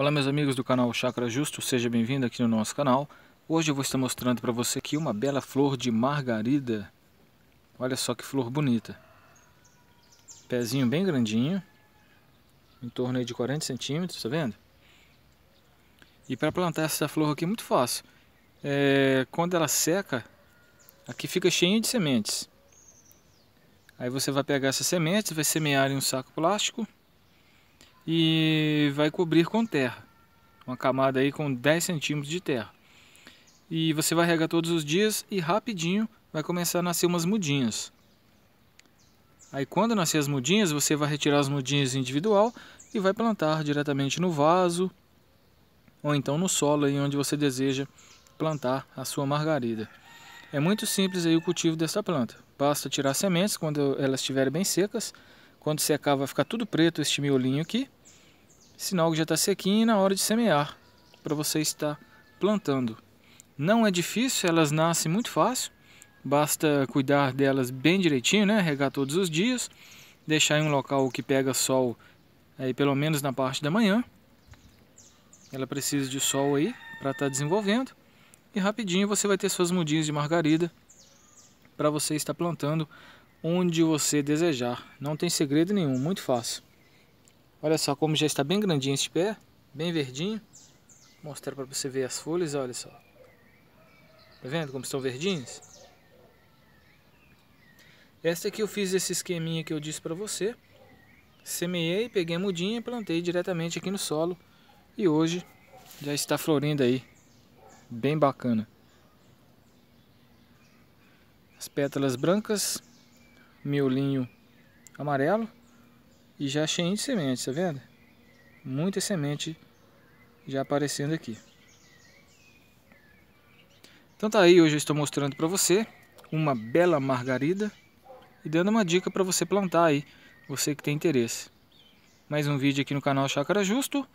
Olá meus amigos do canal Chakra Justo, seja bem-vindo aqui no nosso canal. Hoje eu vou estar mostrando para você aqui uma bela flor de margarida. Olha só que flor bonita. Pezinho bem grandinho, em torno de 40 centímetros, tá vendo? E para plantar essa flor aqui é muito fácil. É, quando ela seca, aqui fica cheio de sementes. Aí você vai pegar essas sementes, vai semear em um saco plástico e vai cobrir com terra, uma camada aí com 10 centímetros de terra. E você vai regar todos os dias e rapidinho vai começar a nascer umas mudinhas. Aí quando nascer as mudinhas, você vai retirar as mudinhas individual e vai plantar diretamente no vaso ou então no solo aí onde você deseja plantar a sua margarida. É muito simples aí o cultivo dessa planta. Basta tirar as sementes quando elas estiverem bem secas. Quando secar vai ficar tudo preto este miolinho aqui sinal que já está sequinho na hora de semear, para você estar plantando. Não é difícil, elas nascem muito fácil, basta cuidar delas bem direitinho, né? regar todos os dias, deixar em um local que pega sol aí pelo menos na parte da manhã. Ela precisa de sol aí para estar tá desenvolvendo e rapidinho você vai ter suas mudinhas de margarida para você estar plantando onde você desejar. Não tem segredo nenhum, muito fácil. Olha só como já está bem grandinho esse pé, bem verdinho. Vou mostrar para você ver as folhas, olha só. Tá vendo como estão verdinhos. Esta aqui eu fiz esse esqueminha que eu disse para você. Semeei, peguei a mudinha e plantei diretamente aqui no solo. E hoje já está florindo aí. Bem bacana. As pétalas brancas, miolinho amarelo. E já cheio de semente, tá vendo? Muita semente já aparecendo aqui. Então tá aí, hoje eu estou mostrando para você uma bela margarida e dando uma dica para você plantar aí, você que tem interesse. Mais um vídeo aqui no canal Chácara Justo.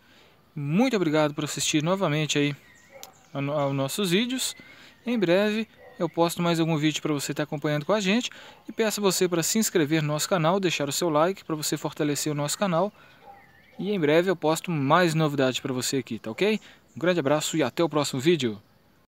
Muito obrigado por assistir novamente aí aos nossos vídeos. Em breve eu posto mais algum vídeo para você estar tá acompanhando com a gente e peço você para se inscrever no nosso canal, deixar o seu like para você fortalecer o nosso canal e em breve eu posto mais novidades para você aqui, tá ok? Um grande abraço e até o próximo vídeo!